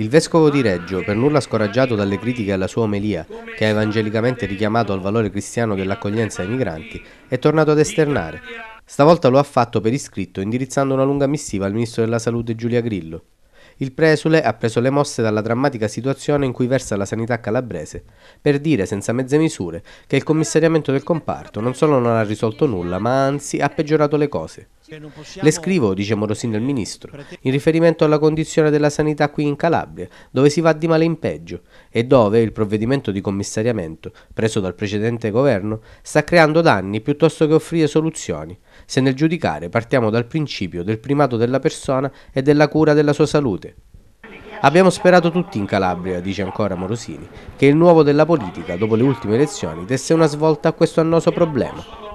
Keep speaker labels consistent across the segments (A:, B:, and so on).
A: Il vescovo di Reggio, per nulla scoraggiato dalle critiche alla sua omelia, che ha evangelicamente richiamato al valore cristiano dell'accoglienza ai migranti, è tornato ad esternare. Stavolta lo ha fatto per iscritto, indirizzando una lunga missiva al ministro della Salute Giulia Grillo. Il presule ha preso le mosse dalla drammatica situazione in cui versa la sanità calabrese, per dire, senza mezze misure, che il commissariamento del comparto non solo non ha risolto nulla, ma anzi ha peggiorato le cose. Le scrivo, dice Morosini al ministro, in riferimento alla condizione della sanità qui in Calabria, dove si va di male in peggio e dove il provvedimento di commissariamento, preso dal precedente governo, sta creando danni piuttosto che offrire soluzioni. Se nel giudicare partiamo dal principio del primato della persona e della cura della sua salute. Abbiamo sperato tutti in Calabria, dice ancora Morosini, che il nuovo della politica, dopo le ultime elezioni, desse una svolta a questo annoso problema.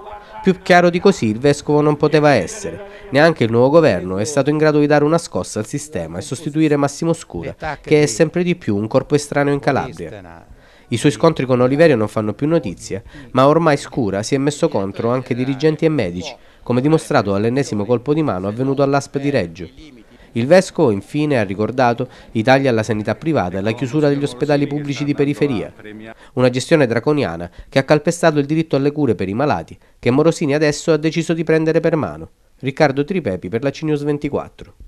A: Più chiaro di così il vescovo non poteva essere. Neanche il nuovo governo è stato in grado di dare una scossa al sistema e sostituire Massimo Scura, che è sempre di più un corpo estraneo in Calabria. I suoi scontri con Oliverio non fanno più notizia, ma ormai Scura si è messo contro anche dirigenti e medici, come dimostrato dall'ennesimo colpo di mano avvenuto all'ASP di Reggio. Il Vescovo infine ha ricordato i tagli alla sanità privata e la chiusura degli ospedali pubblici di periferia. Una gestione draconiana che ha calpestato il diritto alle cure per i malati che Morosini adesso ha deciso di prendere per mano. Riccardo Tripepi per la CNews 24.